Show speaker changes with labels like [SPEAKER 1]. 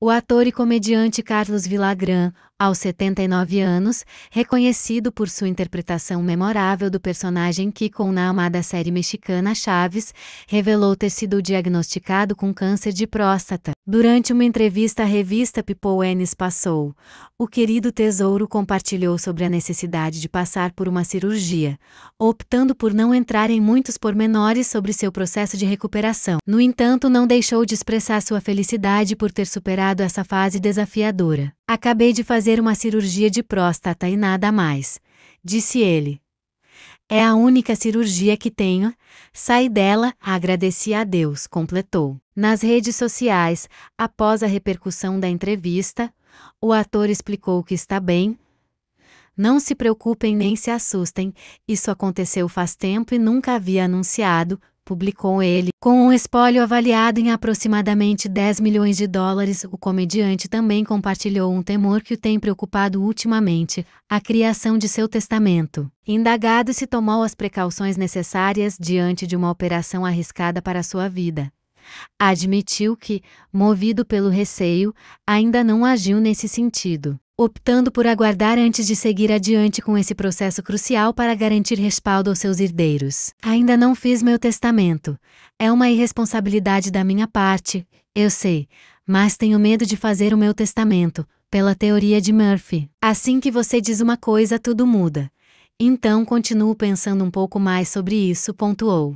[SPEAKER 1] O ator e comediante Carlos Villagrán, aos 79 anos, reconhecido por sua interpretação memorável do personagem Kikon na amada série mexicana Chaves, revelou ter sido diagnosticado com câncer de próstata. Durante uma entrevista à revista People Ennis passou, o querido tesouro compartilhou sobre a necessidade de passar por uma cirurgia, optando por não entrar em muitos pormenores sobre seu processo de recuperação. No entanto, não deixou de expressar sua felicidade por ter superado essa fase desafiadora. Acabei de fazer uma cirurgia de próstata e nada mais, disse ele. É a única cirurgia que tenho. Saí dela, agradeci a Deus, completou. Nas redes sociais, após a repercussão da entrevista, o ator explicou que está bem. Não se preocupem nem se assustem, isso aconteceu faz tempo e nunca havia anunciado, publicou ele. Com um espólio avaliado em aproximadamente 10 milhões de dólares, o comediante também compartilhou um temor que o tem preocupado ultimamente: a criação de seu testamento. Indagado se tomou as precauções necessárias diante de uma operação arriscada para sua vida. Admitiu que, movido pelo receio, ainda não agiu nesse sentido optando por aguardar antes de seguir adiante com esse processo crucial para garantir respaldo aos seus herdeiros. Ainda não fiz meu testamento. É uma irresponsabilidade da minha parte, eu sei, mas tenho medo de fazer o meu testamento, pela teoria de Murphy. Assim que você diz uma coisa, tudo muda. Então continuo pensando um pouco mais sobre isso, pontuou.